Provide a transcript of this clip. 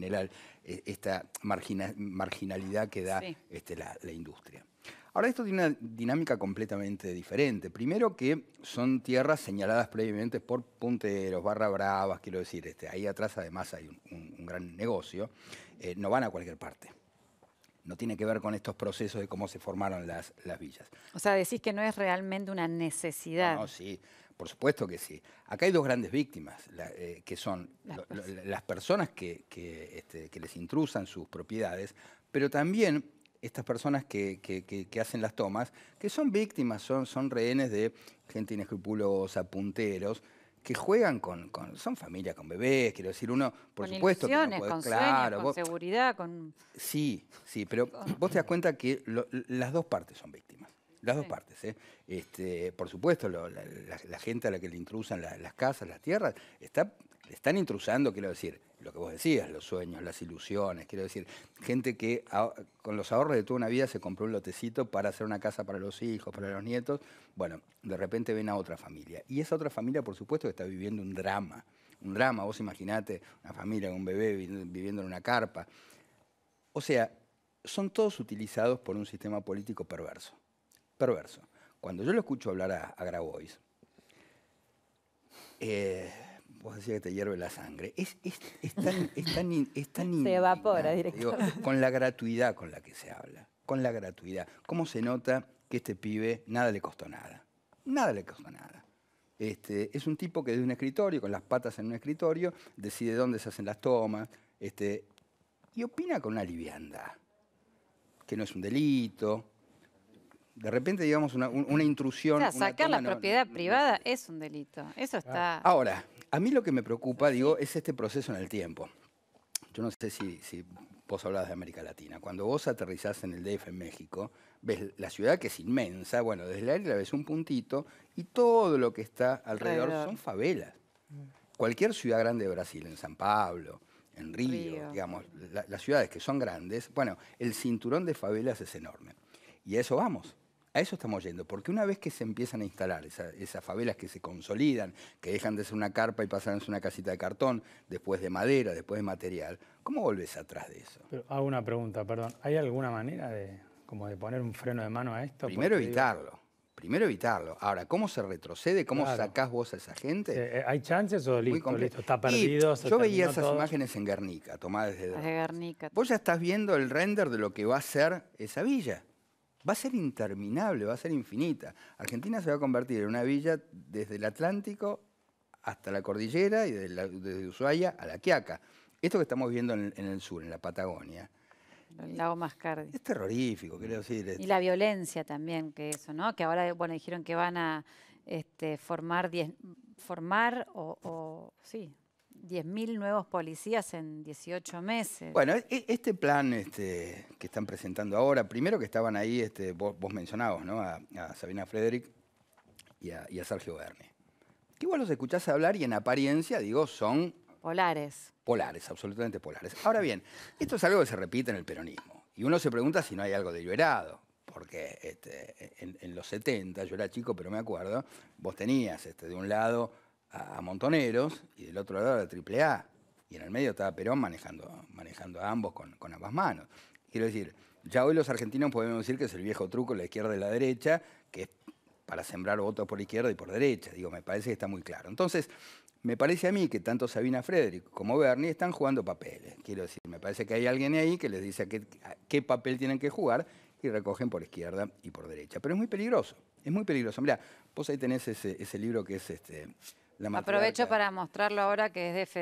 general eh, esta marginalidad que da este, la, industria. Ahora esto tiene una dinámica completamente diferente. Primero que son tierras señaladas previamente por punteros, barra bravas, quiero decir, este, ahí atrás además hay un, gran negocio, eh, no van a cualquier parte no tiene que ver con estos procesos de cómo se formaron las, villas. O sea, decís que no es realmente una necesidad. No, sí, por supuesto que sí. Acá hay dos grandes víctimas, eh, que son las, personas, que, este, que, les intrusan sus propiedades, pero también estas personas que, hacen las tomas, que son víctimas, son, son rehenes de gente inescrupulosa, punteros, que juegan con, son familias con bebés, quiero decir, uno, por supuesto, con claro, con seguridad, con sí, sí, pero vos te das cuenta que las dos partes son víctimas, las dos partes, ¿eh? este, por supuesto, la, gente a la que le introducen las casas, las tierras, está están intrusando, quiero decir, lo que vos decías, los sueños, las ilusiones, quiero decir, gente que con los ahorros de toda una vida se compró un lotecito para hacer una casa para los hijos, para los nietos, bueno, de repente ven a otra familia. Y esa otra familia, por supuesto, está viviendo un drama, un drama, vos imaginate, una familia, un bebé viviendo en una carpa. O sea, son todos utilizados por un sistema político perverso, perverso. Cuando yo lo escucho hablar a, a Grabois, eh, vos decías que te hierve la sangre. Es, es, tan, es Se evapora directamente. con la gratuidad con la que se habla. Con la gratuidad. ¿Cómo se nota que este pibe nada le costó nada? Nada le costó nada. Este, es un tipo que de un escritorio, con las patas en un escritorio, decide dónde se hacen las tomas. Este, y opina con una liviandad, que no es un delito, de repente, digamos, una, intrusión. O sacar la propiedad privada es un delito. Eso está. Ahora, a mí lo que me preocupa, digo, es este proceso en el tiempo. Yo no sé si, vos hablabas de América Latina. Cuando vos aterrizás en el DF en México, ves la ciudad que es inmensa, bueno, desde el aire la ves un puntito y todo lo que está alrededor, son favelas. Cualquier ciudad grande de Brasil, en San Pablo, en Río, digamos, las ciudades que son grandes, bueno, el cinturón de favelas es enorme. Y a eso vamos. A eso estamos yendo, porque una vez que se empiezan a instalar esas favelas que se consolidan, que dejan de ser una carpa y pasan a ser una casita de cartón, después de madera, después de material, ¿cómo volvés atrás de eso? hago una pregunta, perdón. ¿Hay alguna manera de, como de poner un freno de mano a esto? Primero evitarlo. Primero evitarlo. Ahora, ¿cómo se retrocede? ¿Cómo sacás vos a esa gente? Eh, eh, ¿Hay chances o listo, está perdido? yo veía esas imágenes en Guernica, tomadas desde... Vos ya estás viendo el render de lo que va a ser esa villa va a ser interminable, va a ser infinita. Argentina se va a convertir en una villa desde el Atlántico hasta la cordillera y desde, Ushuaia a la Quiaca. Esto que estamos viendo en, el sur, en la Patagonia. El lago Mascardi. Es terrorífico, quiero mm. decir. Y la violencia también, que eso, ¿no? Que ahora, bueno, dijeron que van a este, formar, formar o, o sí, 10.000 nuevos policías en 18 meses. Bueno, e, este plan este, que están presentando ahora, primero que estaban ahí, este, vos, vos mencionabas, ¿no? A, Sabina Frederick y a, Sergio Verne. Que igual los escuchás hablar y en apariencia, digo, son... Polares. Polares, absolutamente polares. Ahora bien, esto es algo que se repite en el peronismo. Y uno se pregunta si no hay algo deliberado porque este, en, los 70, yo era chico, pero me acuerdo, vos tenías de un lado a, Montoneros y del otro lado a la AAA. Y en el medio estaba Perón manejando, manejando a ambos con, ambas manos. Quiero decir, ya hoy los argentinos podemos decir que es el viejo truco, la izquierda y la derecha, que es para sembrar votos por izquierda y por derecha. Digo, me parece que está muy claro. Entonces, me parece a mí que tanto Sabina Frederick como Bernie están jugando papeles. Quiero decir, me parece que hay alguien ahí que les dice qué, papel tienen que jugar y recogen por izquierda y por derecha. Pero es muy peligroso, es muy peligroso. mira vos ahí tenés ese, ese libro que es este, Aprovecho para mostrarlo ahora que es de Fede.